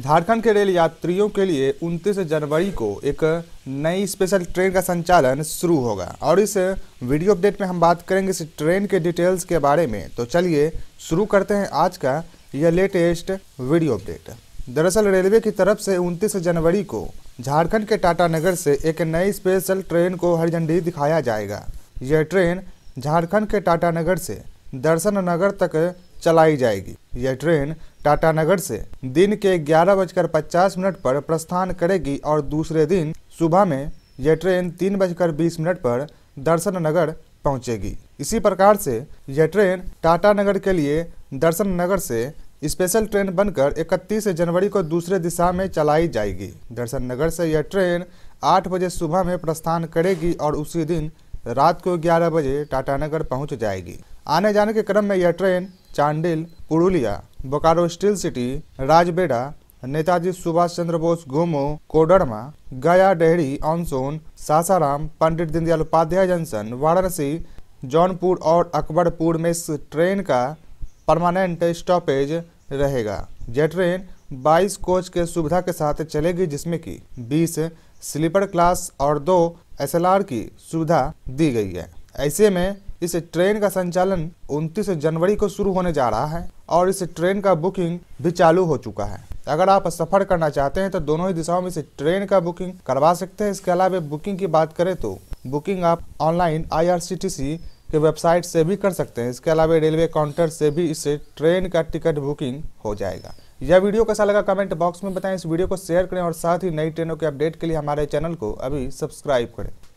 झारखंड के रेल यात्रियों के लिए 29 जनवरी को एक नई स्पेशल ट्रेन का संचालन शुरू होगा और इस वीडियो अपडेट में हम बात करेंगे इस ट्रेन के डिटेल्स के बारे में तो चलिए शुरू करते हैं आज का यह लेटेस्ट वीडियो अपडेट दरअसल रेलवे की तरफ से 29 जनवरी को झारखंड के टाटा नगर से एक नई स्पेशल ट्रेन को हरी झंडी दिखाया जाएगा यह ट्रेन झारखंड के टाटानगर से दर्शन नगर तक चलाई जाएगी यह ट्रेन टाटानगर से दिन के ग्यारह बजकर पचास मिनट पर प्रस्थान करेगी और दूसरे दिन सुबह में यह ट्रेन तीन बजकर बीस मिनट पर दर्शन नगर पहुंचेगी इसी प्रकार से यह ट्रेन टाटानगर के लिए दर्शन नगर से स्पेशल ट्रेन बनकर 31 जनवरी को दूसरे दिशा में चलाई जाएगी दर्शन नगर से यह ट्रेन 8 बजे सुबह में प्रस्थान करेगी और उसी दिन रात को 11 बजे टाटानगर पहुंच जाएगी आने जाने के क्रम में यह train Chandil Purulia Bokaro steel city Rajbera Netaji Subhash Chandra Bose Gomoh Koderma Gaya Dehri on Sone Sasaram Pandit Deendayal Upadhyay junction Varanasi Jaunpur और अकबरपुर में इस ट्रेन का परमानेंट स्टॉपेज रहेगा यह ट्रेन 22 कोच के सुविधा के साथ चलेगी जिसमें कि 20 स्लीपर क्लास और दो एसएलआर की सुविधा दी गई है ऐसे में इस ट्रेन का संचालन 29 जनवरी को शुरू होने जा रहा है और इस ट्रेन का बुकिंग भी चालू हो चुका है अगर आप सफर करना चाहते हैं तो दोनों ही दिशाओं में इस ट्रेन का बुकिंग करवा सकते हैं इसके अलावा बुकिंग की बात करें तो बुकिंग आप ऑनलाइन आई के वेबसाइट से भी कर सकते हैं इसके अलावा रेलवे काउंटर से भी इस ट्रेन का टिकट बुकिंग हो जाएगा यह वीडियो कैसा लगा कमेंट बॉक्स में बताएं इस वीडियो को शेयर करें और साथ ही नई ट्रेनों के अपडेट के लिए हमारे चैनल को अभी सब्सक्राइब करें